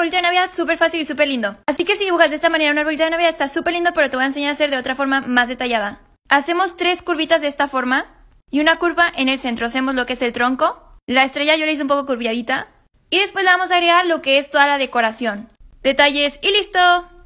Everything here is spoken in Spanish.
arbolito de Navidad súper fácil y súper lindo. Así que si dibujas de esta manera una arbolito de Navidad está súper lindo, pero te voy a enseñar a hacer de otra forma más detallada. Hacemos tres curvitas de esta forma y una curva en el centro. Hacemos lo que es el tronco. La estrella yo la hice un poco curviadita. Y después le vamos a agregar lo que es toda la decoración. Detalles y listo.